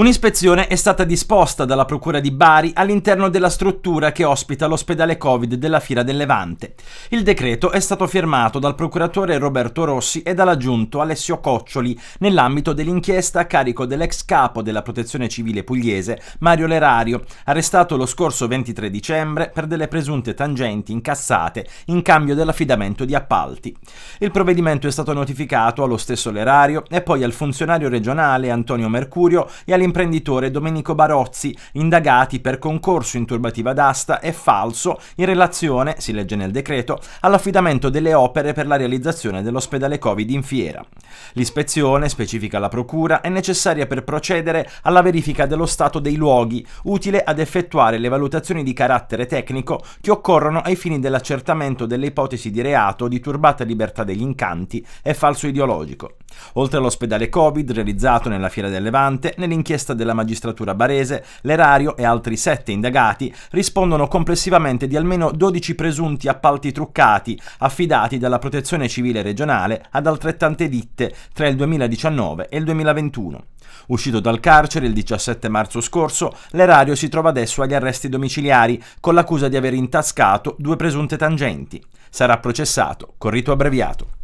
Un'ispezione è stata disposta dalla Procura di Bari all'interno della struttura che ospita l'ospedale Covid della Fiera del Levante. Il decreto è stato firmato dal procuratore Roberto Rossi e dall'aggiunto Alessio Coccioli nell'ambito dell'inchiesta a carico dell'ex capo della Protezione Civile pugliese Mario Lerario, arrestato lo scorso 23 dicembre per delle presunte tangenti incassate in cambio dell'affidamento di appalti. Il provvedimento è stato notificato allo stesso Lerario e poi al funzionario regionale Antonio Mercurio e all'imprenditore l'imprenditore Domenico Barozzi, indagati per concorso in turbativa d'asta e falso in relazione, si legge nel decreto, all'affidamento delle opere per la realizzazione dell'ospedale Covid in fiera. L'ispezione, specifica la Procura, è necessaria per procedere alla verifica dello stato dei luoghi, utile ad effettuare le valutazioni di carattere tecnico che occorrono ai fini dell'accertamento delle ipotesi di reato di turbata libertà degli incanti e falso ideologico. Oltre all'ospedale Covid realizzato nella Fiera del Levante, nell'inchiesta inchiesta della magistratura barese, l'erario e altri sette indagati rispondono complessivamente di almeno 12 presunti appalti truccati affidati dalla Protezione Civile regionale ad altrettante ditte tra il 2019 e il 2021. Uscito dal carcere il 17 marzo scorso, l'erario si trova adesso agli arresti domiciliari con l'accusa di aver intascato due presunte tangenti. Sarà processato con rito abbreviato.